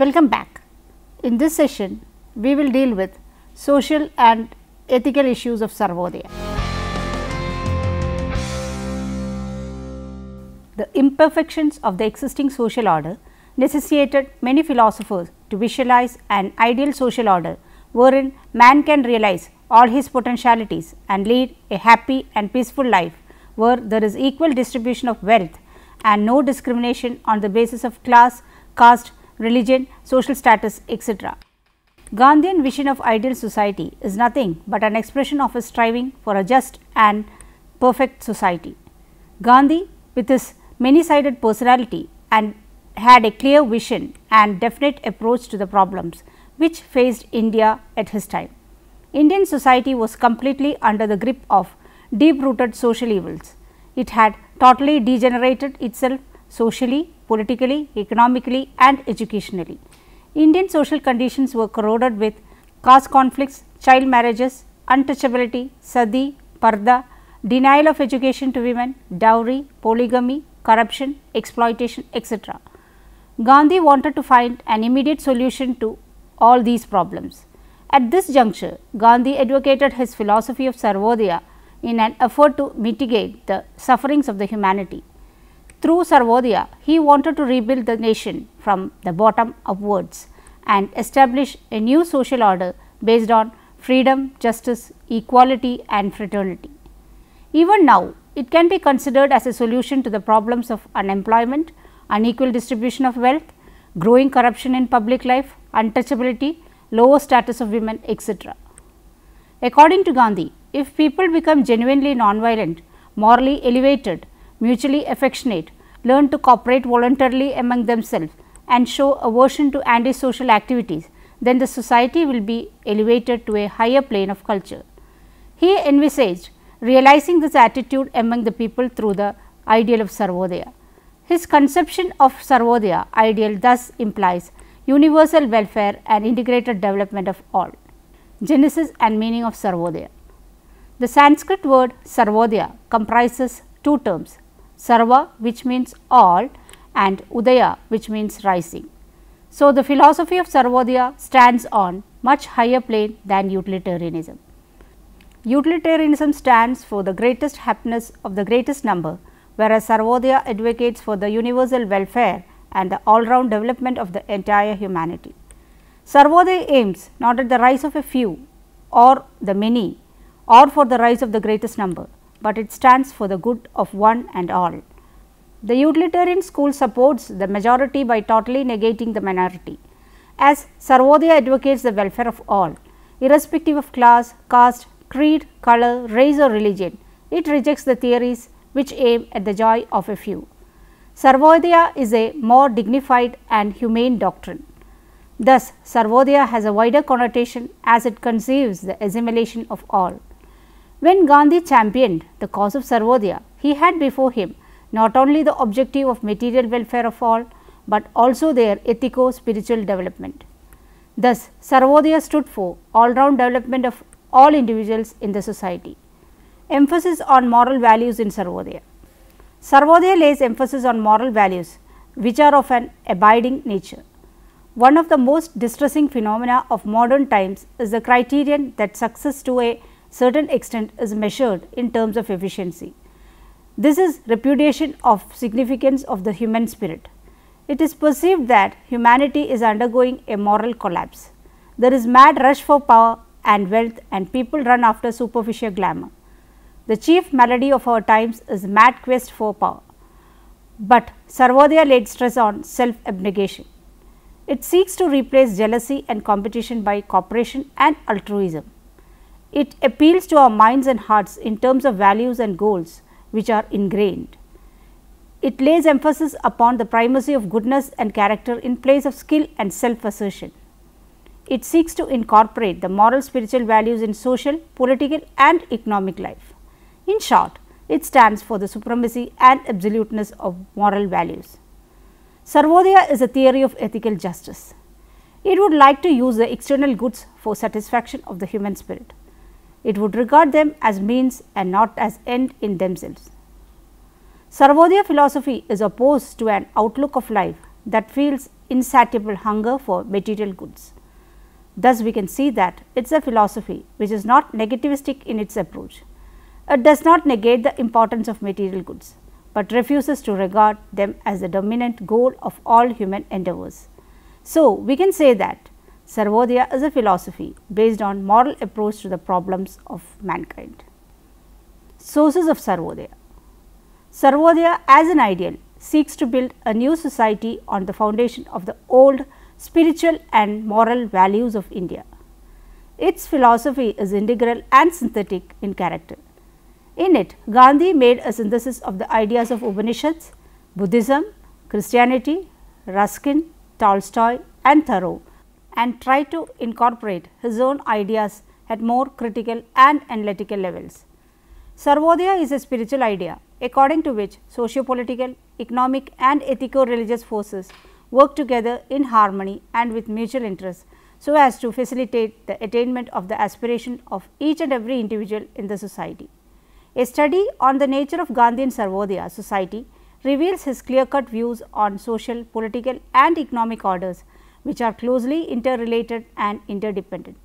Welcome back. In this session, we will deal with social and ethical issues of Sarvodaya. The imperfections of the existing social order necessitated many philosophers to visualize an ideal social order wherein man can realize all his potentialities and lead a happy and peaceful life where there is equal distribution of wealth and no discrimination on the basis of class, caste religion, social status, etc. Gandhian vision of ideal society is nothing but an expression of his striving for a just and perfect society. Gandhi, with his many-sided personality and had a clear vision and definite approach to the problems which faced India at his time. Indian society was completely under the grip of deep-rooted social evils. It had totally degenerated itself socially, politically, economically and educationally. Indian social conditions were corroded with caste conflicts, child marriages, untouchability, sadi, parda, denial of education to women, dowry, polygamy, corruption, exploitation, etc. Gandhi wanted to find an immediate solution to all these problems. At this juncture, Gandhi advocated his philosophy of Sarvodaya in an effort to mitigate the sufferings of the humanity. Through Sarvodaya, he wanted to rebuild the nation from the bottom upwards and establish a new social order based on freedom, justice, equality and fraternity. Even now, it can be considered as a solution to the problems of unemployment, unequal distribution of wealth, growing corruption in public life, untouchability, lower status of women, etc. According to Gandhi, if people become genuinely nonviolent, morally elevated, mutually affectionate, learn to cooperate voluntarily among themselves and show aversion to antisocial activities, then the society will be elevated to a higher plane of culture. He envisaged realizing this attitude among the people through the ideal of Sarvodaya. His conception of Sarvodaya ideal thus implies universal welfare and integrated development of all. Genesis and meaning of Sarvodaya The Sanskrit word Sarvodaya comprises two terms Sarva which means all and Udaya which means rising. So, the philosophy of Sarvodaya stands on much higher plane than utilitarianism. Utilitarianism stands for the greatest happiness of the greatest number, whereas Sarvodaya advocates for the universal welfare and the all-round development of the entire humanity. Sarvodaya aims not at the rise of a few or the many or for the rise of the greatest number, but it stands for the good of one and all. The utilitarian school supports the majority by totally negating the minority, as Sarvodaya advocates the welfare of all, irrespective of class, caste, creed, color, race or religion. It rejects the theories which aim at the joy of a few. Sarvodaya is a more dignified and humane doctrine. Thus, Sarvodaya has a wider connotation as it conceives the assimilation of all. When Gandhi championed the cause of Sarvodaya, he had before him not only the objective of material welfare of all, but also their ethico-spiritual development. Thus, Sarvodaya stood for all-round development of all individuals in the society. Emphasis on moral values in Sarvodaya. Sarvodaya lays emphasis on moral values which are of an abiding nature. One of the most distressing phenomena of modern times is the criterion that success to a certain extent is measured in terms of efficiency. This is repudiation of significance of the human spirit. It is perceived that humanity is undergoing a moral collapse. There is mad rush for power and wealth and people run after superficial glamour. The chief malady of our times is mad quest for power. But Sarvodaya laid stress on self-abnegation. It seeks to replace jealousy and competition by cooperation and altruism. It appeals to our minds and hearts in terms of values and goals which are ingrained. It lays emphasis upon the primacy of goodness and character in place of skill and self-assertion. It seeks to incorporate the moral spiritual values in social, political and economic life. In short, it stands for the supremacy and absoluteness of moral values. Sarvodaya is a theory of ethical justice. It would like to use the external goods for satisfaction of the human spirit. It would regard them as means and not as end in themselves. Sarvodaya philosophy is opposed to an outlook of life that feels insatiable hunger for material goods. Thus, we can see that it is a philosophy which is not negativistic in its approach. It does not negate the importance of material goods, but refuses to regard them as the dominant goal of all human endeavors. So, we can say that Sarvodaya is a philosophy based on moral approach to the problems of mankind. Sources of Sarvodaya Sarvodaya as an ideal seeks to build a new society on the foundation of the old spiritual and moral values of India. Its philosophy is integral and synthetic in character. In it, Gandhi made a synthesis of the ideas of Upanishads, Buddhism, Christianity, Ruskin, Tolstoy and Thoreau and try to incorporate his own ideas at more critical and analytical levels. Sarvodaya is a spiritual idea according to which socio-political, economic and ethico-religious forces work together in harmony and with mutual interests so as to facilitate the attainment of the aspiration of each and every individual in the society. A study on the nature of Gandhian Sarvodaya society reveals his clear-cut views on social, political and economic orders which are closely interrelated and interdependent.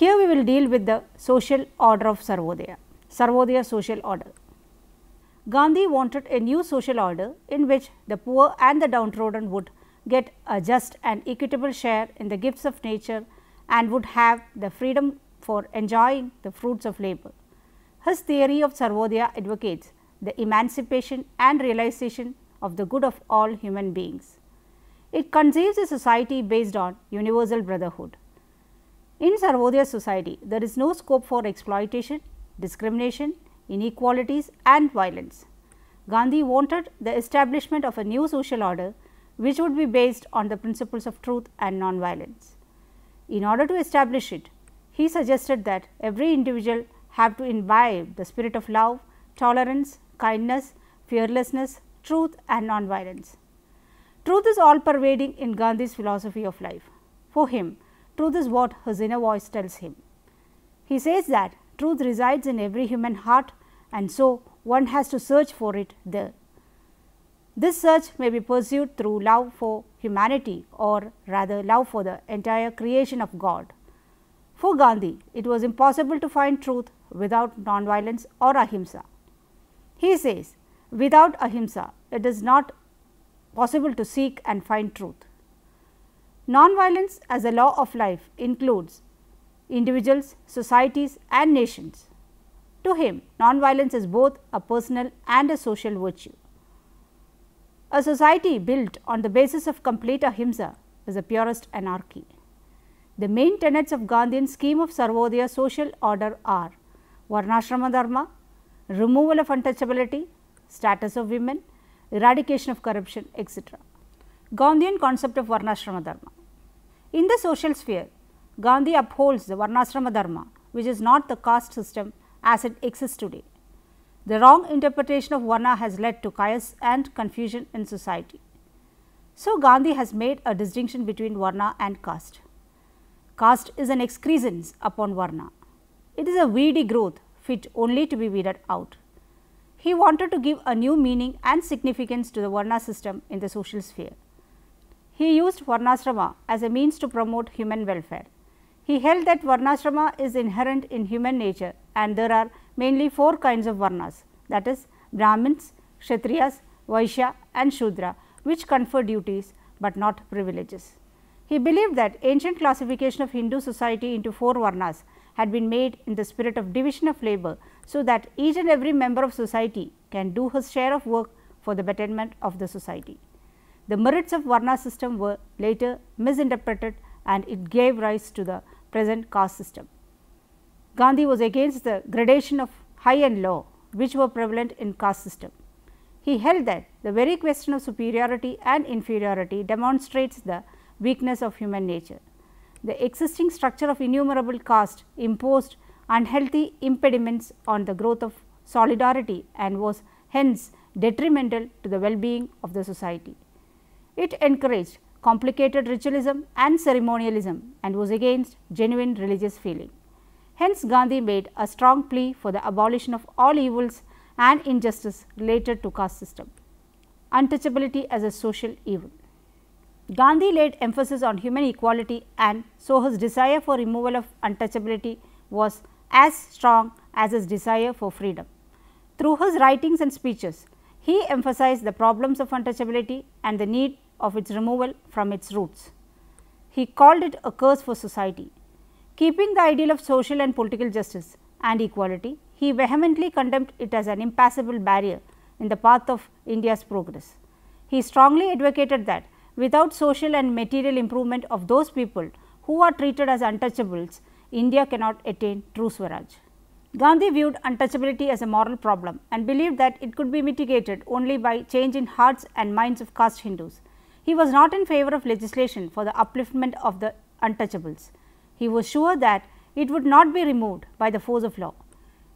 Here we will deal with the social order of Sarvodaya, Sarvodaya social order. Gandhi wanted a new social order in which the poor and the downtrodden would get a just and equitable share in the gifts of nature and would have the freedom for enjoying the fruits of labor. His theory of Sarvodaya advocates the emancipation and realization of the good of all human beings. It conceives a society based on universal brotherhood. In Sarvodaya society, there is no scope for exploitation, discrimination, inequalities and violence. Gandhi wanted the establishment of a new social order which would be based on the principles of truth and non-violence. In order to establish it, he suggested that every individual have to imbibe the spirit of love, tolerance, kindness, fearlessness, truth and non-violence. Truth is all pervading in Gandhi's philosophy of life. For him, truth is what his inner voice tells him. He says that truth resides in every human heart and so one has to search for it there. This search may be pursued through love for humanity or rather love for the entire creation of God. For Gandhi, it was impossible to find truth without nonviolence or ahimsa. He says, without ahimsa, it is not possible to seek and find truth. Nonviolence as a law of life includes individuals, societies and nations. To him, nonviolence is both a personal and a social virtue. A society built on the basis of complete ahimsa is a purest anarchy. The main tenets of Gandhian scheme of Sarvodaya social order are Varnashrama Dharma, removal of untouchability, status of women, eradication of corruption etc. Gandhian concept of Varnashrama Dharma. In the social sphere, Gandhi upholds the Varnashrama Dharma which is not the caste system as it exists today. The wrong interpretation of Varna has led to chaos and confusion in society. So, Gandhi has made a distinction between Varna and caste. Caste is an excrescence upon Varna. It is a weedy growth fit only to be weeded out he wanted to give a new meaning and significance to the Varna system in the social sphere. He used Varnasrama as a means to promote human welfare. He held that Varnasrama is inherent in human nature and there are mainly four kinds of Varnas that is Brahmins, Kshatriyas, Vaishya and Shudra which confer duties but not privileges. He believed that ancient classification of Hindu society into four Varnas had been made in the spirit of division of labor so that each and every member of society can do his share of work for the betterment of the society. The merits of Varna system were later misinterpreted and it gave rise to the present caste system. Gandhi was against the gradation of high and low which were prevalent in caste system. He held that the very question of superiority and inferiority demonstrates the weakness of human nature. The existing structure of innumerable caste imposed unhealthy impediments on the growth of solidarity and was hence detrimental to the well-being of the society. It encouraged complicated ritualism and ceremonialism and was against genuine religious feeling. Hence, Gandhi made a strong plea for the abolition of all evils and injustice related to caste system. Untouchability as a social evil. Gandhi laid emphasis on human equality and so his desire for removal of untouchability was as strong as his desire for freedom. Through his writings and speeches, he emphasized the problems of untouchability and the need of its removal from its roots. He called it a curse for society. Keeping the ideal of social and political justice and equality, he vehemently condemned it as an impassable barrier in the path of India's progress. He strongly advocated that without social and material improvement of those people who are treated as untouchables, India cannot attain true Swaraj. Gandhi viewed untouchability as a moral problem and believed that it could be mitigated only by change in hearts and minds of caste Hindus. He was not in favor of legislation for the upliftment of the untouchables. He was sure that it would not be removed by the force of law.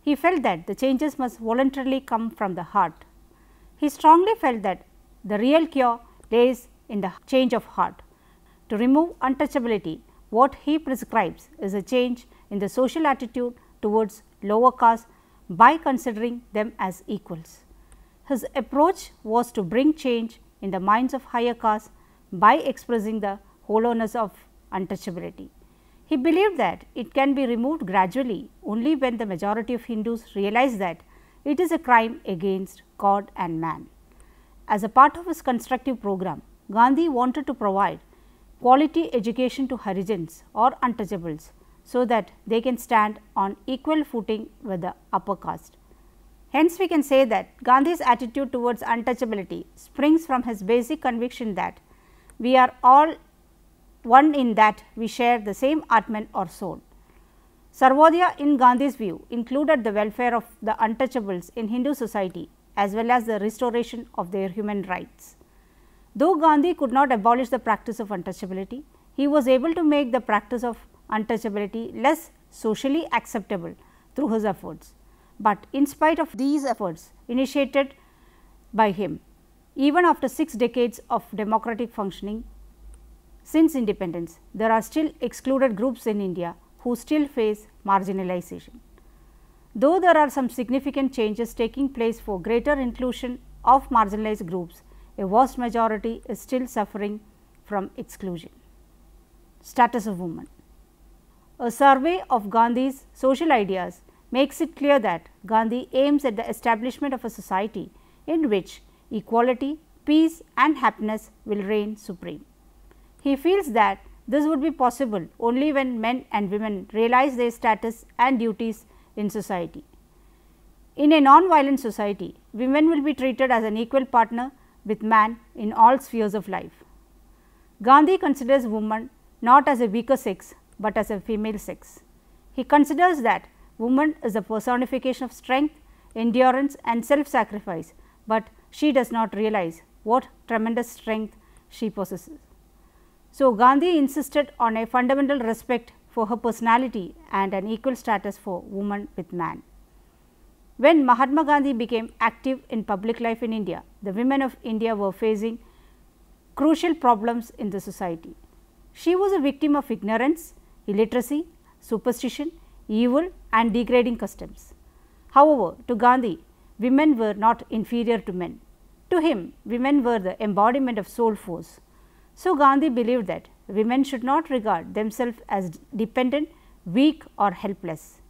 He felt that the changes must voluntarily come from the heart. He strongly felt that the real cure lays in the change of heart. To remove untouchability, what he prescribes is a change in the social attitude towards lower caste by considering them as equals. His approach was to bring change in the minds of higher caste by expressing the hollowness of untouchability. He believed that it can be removed gradually only when the majority of Hindus realize that it is a crime against God and man. As a part of his constructive program, Gandhi wanted to provide quality education to hurricanes or untouchables so that they can stand on equal footing with the upper caste. Hence, we can say that Gandhi's attitude towards untouchability springs from his basic conviction that we are all one in that we share the same Atman or soul. Sarvodaya in Gandhi's view included the welfare of the untouchables in Hindu society as well as the restoration of their human rights. Though Gandhi could not abolish the practice of untouchability, he was able to make the practice of untouchability less socially acceptable through his efforts. But in spite of these efforts initiated by him, even after six decades of democratic functioning since independence, there are still excluded groups in India who still face marginalization. Though there are some significant changes taking place for greater inclusion of marginalized groups a vast majority is still suffering from exclusion. Status of women A survey of Gandhi's social ideas makes it clear that Gandhi aims at the establishment of a society in which equality, peace and happiness will reign supreme. He feels that this would be possible only when men and women realize their status and duties in society. In a non-violent society, women will be treated as an equal partner with man in all spheres of life. Gandhi considers woman not as a weaker sex, but as a female sex. He considers that woman is a personification of strength, endurance and self-sacrifice, but she does not realize what tremendous strength she possesses. So, Gandhi insisted on a fundamental respect for her personality and an equal status for woman with man. When Mahatma Gandhi became active in public life in India, the women of India were facing crucial problems in the society. She was a victim of ignorance, illiteracy, superstition, evil and degrading customs. However, to Gandhi, women were not inferior to men. To him, women were the embodiment of soul force. So, Gandhi believed that women should not regard themselves as dependent, weak or helpless.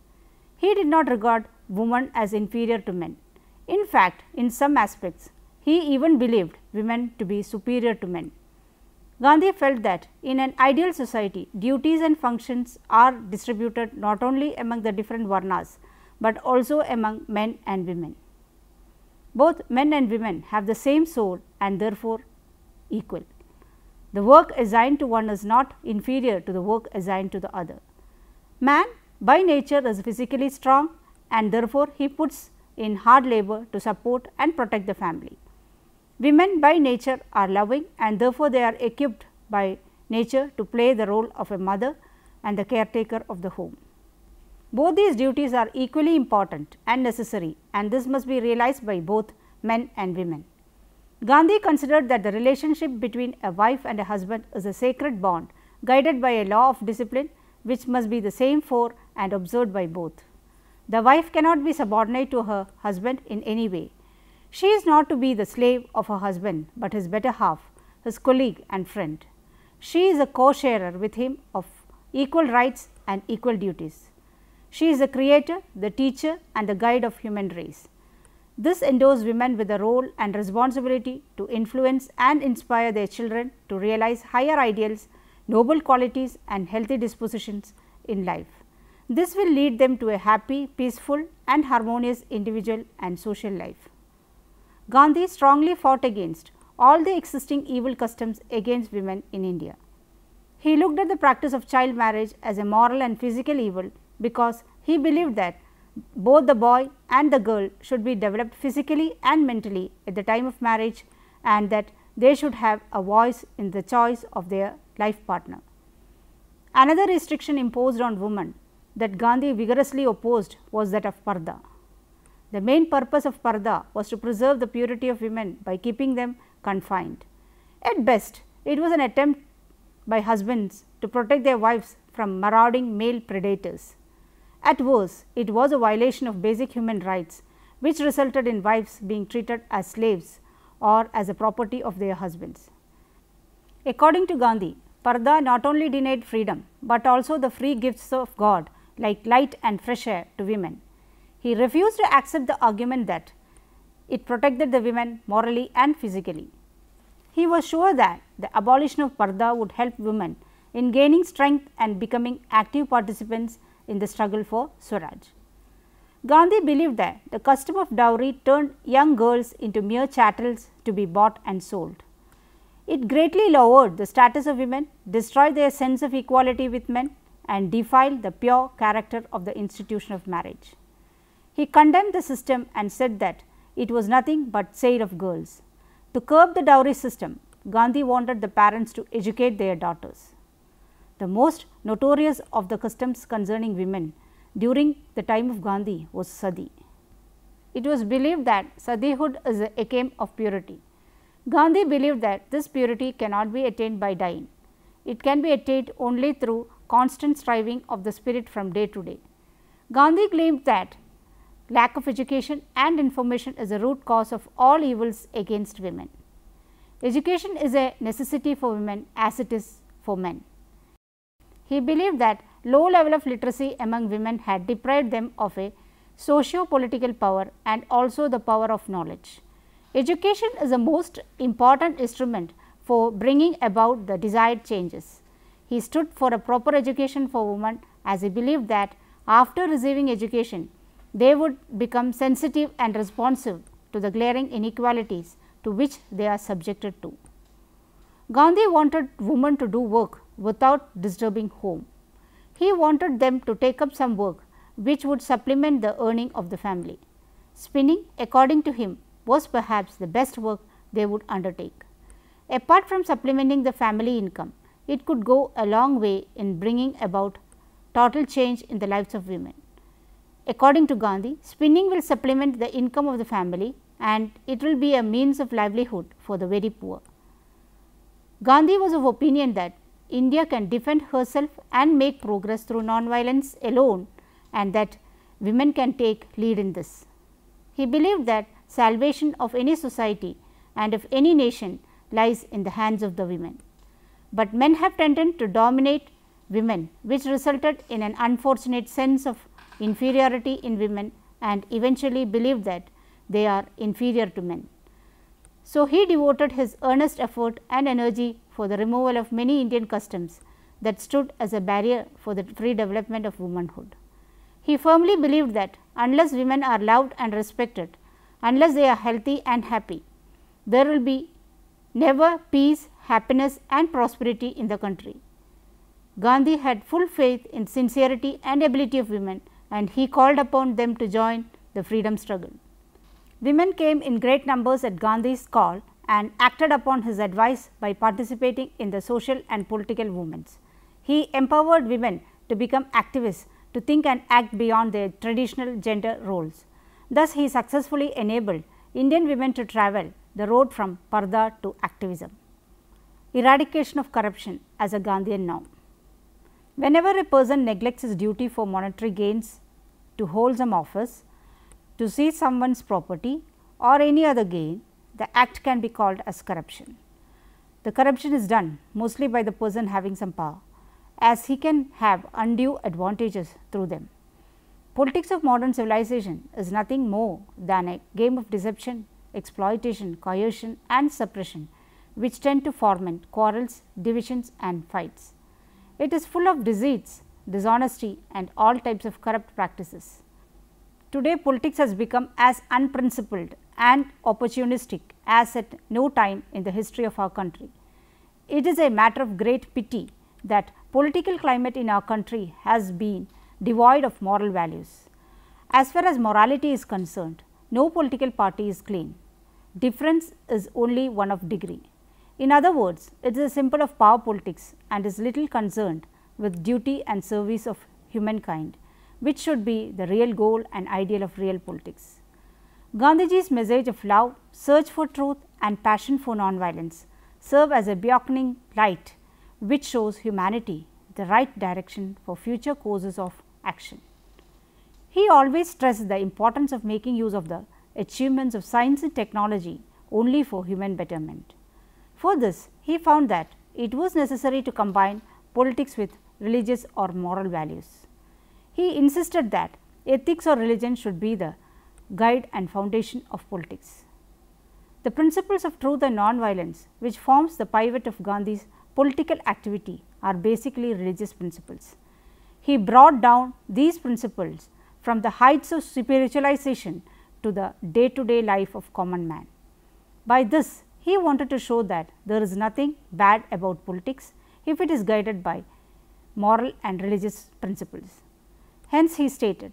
He did not regard women as inferior to men. In fact, in some aspects, he even believed women to be superior to men. Gandhi felt that in an ideal society, duties and functions are distributed not only among the different varnas, but also among men and women. Both men and women have the same soul and therefore equal. The work assigned to one is not inferior to the work assigned to the other. Man by nature is physically strong and therefore, he puts in hard labor to support and protect the family. Women by nature are loving and therefore, they are equipped by nature to play the role of a mother and the caretaker of the home. Both these duties are equally important and necessary and this must be realized by both men and women. Gandhi considered that the relationship between a wife and a husband is a sacred bond guided by a law of discipline which must be the same for and observed by both. The wife cannot be subordinate to her husband in any way. She is not to be the slave of her husband, but his better half, his colleague and friend. She is a co-sharer with him of equal rights and equal duties. She is the creator, the teacher and the guide of human race. This endows women with a role and responsibility to influence and inspire their children to realize higher ideals noble qualities and healthy dispositions in life. This will lead them to a happy, peaceful and harmonious individual and social life. Gandhi strongly fought against all the existing evil customs against women in India. He looked at the practice of child marriage as a moral and physical evil because he believed that both the boy and the girl should be developed physically and mentally at the time of marriage and that they should have a voice in the choice of their life partner. Another restriction imposed on women that Gandhi vigorously opposed was that of parda. The main purpose of parda was to preserve the purity of women by keeping them confined. At best, it was an attempt by husbands to protect their wives from marauding male predators. At worst, it was a violation of basic human rights which resulted in wives being treated as slaves or as a property of their husbands. According to Gandhi, Parda not only denied freedom, but also the free gifts of God like light and fresh air to women. He refused to accept the argument that it protected the women morally and physically. He was sure that the abolition of Parda would help women in gaining strength and becoming active participants in the struggle for Swaraj. Gandhi believed that the custom of dowry turned young girls into mere chattels to be bought and sold. It greatly lowered the status of women, destroyed their sense of equality with men and defiled the pure character of the institution of marriage. He condemned the system and said that it was nothing but sale of girls. To curb the dowry system, Gandhi wanted the parents to educate their daughters. The most notorious of the customs concerning women during the time of Gandhi was sadi. It was believed that sadihood is a akim of purity. Gandhi believed that this purity cannot be attained by dying. It can be attained only through constant striving of the spirit from day to day. Gandhi claimed that lack of education and information is the root cause of all evils against women. Education is a necessity for women as it is for men. He believed that low level of literacy among women had deprived them of a socio-political power and also the power of knowledge. Education is the most important instrument for bringing about the desired changes. He stood for a proper education for women as he believed that after receiving education, they would become sensitive and responsive to the glaring inequalities to which they are subjected to. Gandhi wanted women to do work without disturbing home. He wanted them to take up some work which would supplement the earning of the family. Spinning, according to him, was perhaps the best work they would undertake. Apart from supplementing the family income, it could go a long way in bringing about total change in the lives of women. According to Gandhi, spinning will supplement the income of the family and it will be a means of livelihood for the very poor. Gandhi was of opinion that India can defend herself and make progress through non-violence alone and that women can take lead in this. He believed that salvation of any society and of any nation lies in the hands of the women. But men have tended to dominate women which resulted in an unfortunate sense of inferiority in women and eventually believed that they are inferior to men. So, he devoted his earnest effort and energy for the removal of many Indian customs that stood as a barrier for the free development of womanhood. He firmly believed that unless women are loved and respected, unless they are healthy and happy. There will be never peace, happiness and prosperity in the country. Gandhi had full faith in sincerity and ability of women and he called upon them to join the freedom struggle. Women came in great numbers at Gandhi's call and acted upon his advice by participating in the social and political movements. He empowered women to become activists to think and act beyond their traditional gender roles. Thus, he successfully enabled Indian women to travel the road from Parda to activism. Eradication of corruption as a Gandhian norm. Whenever a person neglects his duty for monetary gains to hold some office, to seize someone's property or any other gain, the act can be called as corruption. The corruption is done mostly by the person having some power, as he can have undue advantages through them. Politics of modern civilization is nothing more than a game of deception, exploitation, coercion and suppression which tend to foment quarrels, divisions and fights. It is full of deceits, dishonesty and all types of corrupt practices. Today politics has become as unprincipled and opportunistic as at no time in the history of our country. It is a matter of great pity that political climate in our country has been devoid of moral values. As far as morality is concerned, no political party is clean. Difference is only one of degree. In other words, it is a symbol of power politics and is little concerned with duty and service of humankind, which should be the real goal and ideal of real politics. Gandhiji's message of love, search for truth and passion for nonviolence serve as a beacon light which shows humanity the right direction for future causes of action. He always stressed the importance of making use of the achievements of science and technology only for human betterment. For this, he found that it was necessary to combine politics with religious or moral values. He insisted that ethics or religion should be the guide and foundation of politics. The principles of truth and non-violence which forms the pivot of Gandhi's political activity are basically religious principles he brought down these principles from the heights of spiritualization to the day to day life of common man. By this, he wanted to show that there is nothing bad about politics if it is guided by moral and religious principles. Hence, he stated,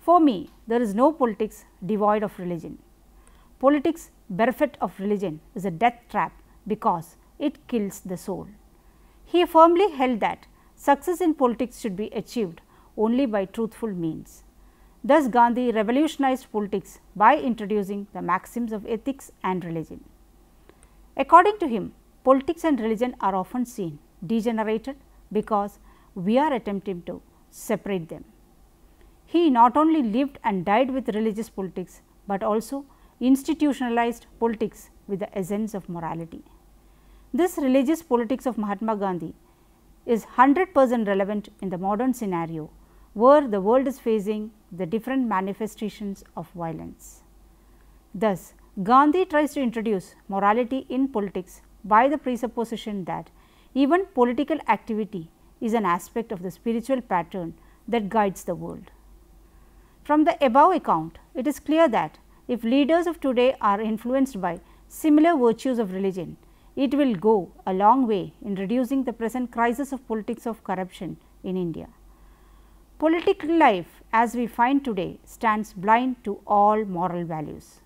For me, there is no politics devoid of religion. Politics bereft of religion is a death trap because it kills the soul. He firmly held that Success in politics should be achieved only by truthful means. Thus, Gandhi revolutionized politics by introducing the maxims of ethics and religion. According to him, politics and religion are often seen degenerated because we are attempting to separate them. He not only lived and died with religious politics, but also institutionalized politics with the essence of morality. This religious politics of Mahatma Gandhi is 100 percent relevant in the modern scenario where the world is facing the different manifestations of violence. Thus, Gandhi tries to introduce morality in politics by the presupposition that even political activity is an aspect of the spiritual pattern that guides the world. From the above account, it is clear that if leaders of today are influenced by similar virtues of religion, it will go a long way in reducing the present crisis of politics of corruption in India. Political life as we find today stands blind to all moral values.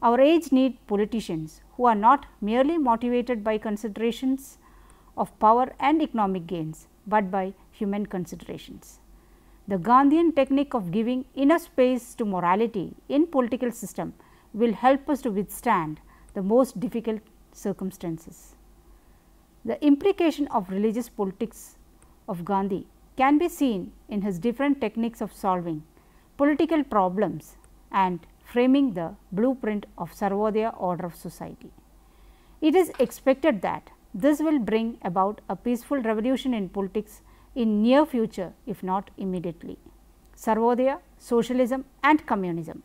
Our age need politicians who are not merely motivated by considerations of power and economic gains, but by human considerations. The Gandhian technique of giving inner space to morality in political system will help us to withstand the most difficult circumstances. The implication of religious politics of Gandhi can be seen in his different techniques of solving political problems and framing the blueprint of Sarvodaya order of society. It is expected that this will bring about a peaceful revolution in politics in near future if not immediately. Sarvodaya, socialism and communism.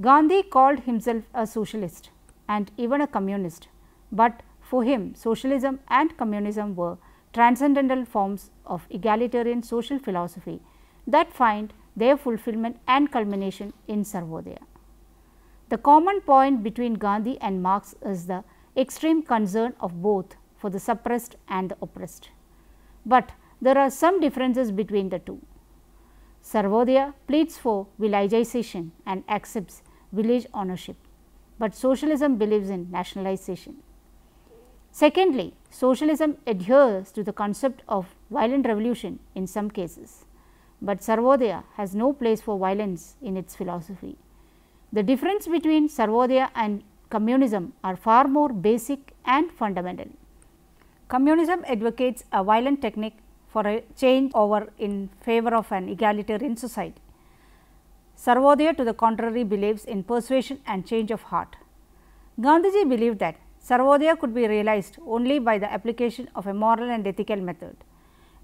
Gandhi called himself a socialist and even a communist but for him socialism and communism were transcendental forms of egalitarian social philosophy that find their fulfillment and culmination in Sarvodaya. The common point between Gandhi and Marx is the extreme concern of both for the suppressed and the oppressed, but there are some differences between the two. Sarvodaya pleads for villagization and accepts village ownership, but socialism believes in nationalization. Secondly, socialism adheres to the concept of violent revolution in some cases, but Sarvodaya has no place for violence in its philosophy. The difference between Sarvodaya and communism are far more basic and fundamental. Communism advocates a violent technique for a change over in favor of an egalitarian society. Sarvodaya to the contrary believes in persuasion and change of heart. Gandhiji believed that Sarvodaya could be realized only by the application of a moral and ethical method.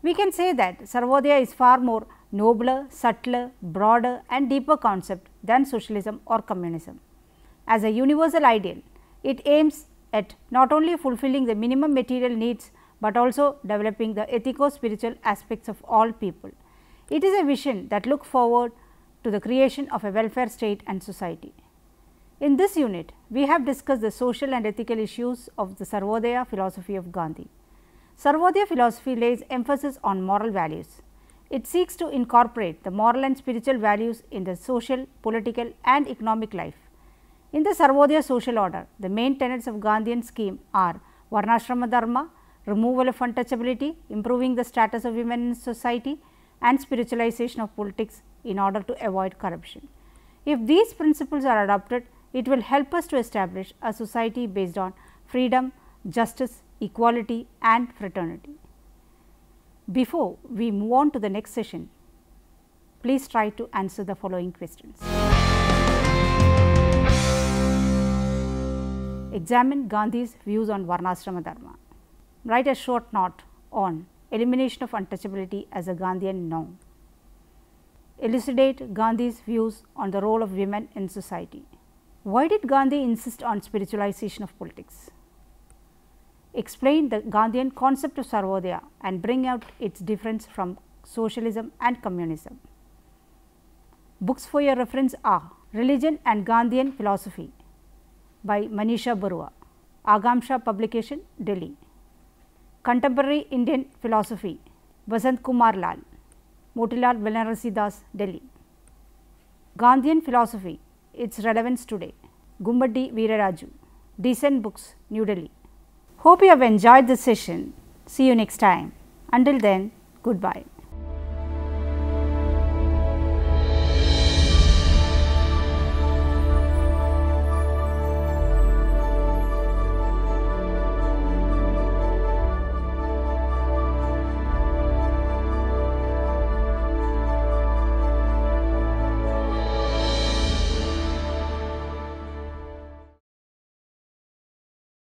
We can say that Sarvodaya is far more nobler, subtler, broader and deeper concept than socialism or communism. As a universal ideal, it aims at not only fulfilling the minimum material needs, but also developing the ethico-spiritual aspects of all people. It is a vision that looks forward to the creation of a welfare state and society. In this unit, we have discussed the social and ethical issues of the Sarvodaya philosophy of Gandhi. Sarvodaya philosophy lays emphasis on moral values. It seeks to incorporate the moral and spiritual values in the social, political and economic life. In the Sarvodaya social order, the main tenets of Gandhian scheme are Varnashrama Dharma, removal of untouchability, improving the status of women in society and spiritualization of politics in order to avoid corruption. If these principles are adopted, it will help us to establish a society based on freedom, justice, equality and fraternity. Before we move on to the next session, please try to answer the following questions. Examine Gandhi's views on varnasrama Dharma. Write a short note on elimination of untouchability as a Gandhian norm. Elucidate Gandhi's views on the role of women in society. Why did Gandhi insist on spiritualization of politics? Explain the Gandhian concept of Sarvodaya and bring out its difference from socialism and communism. Books for your reference are Religion and Gandhian Philosophy by Manisha Barua, Agamsha Publication, Delhi. Contemporary Indian Philosophy, Vasant Kumar Lal, Motilal Belarasi Das, Delhi. Gandhian Philosophy, its relevance today. Gumbadi Veeraraju, Decent Books, New Delhi. Hope you have enjoyed this session. See you next time. Until then, goodbye.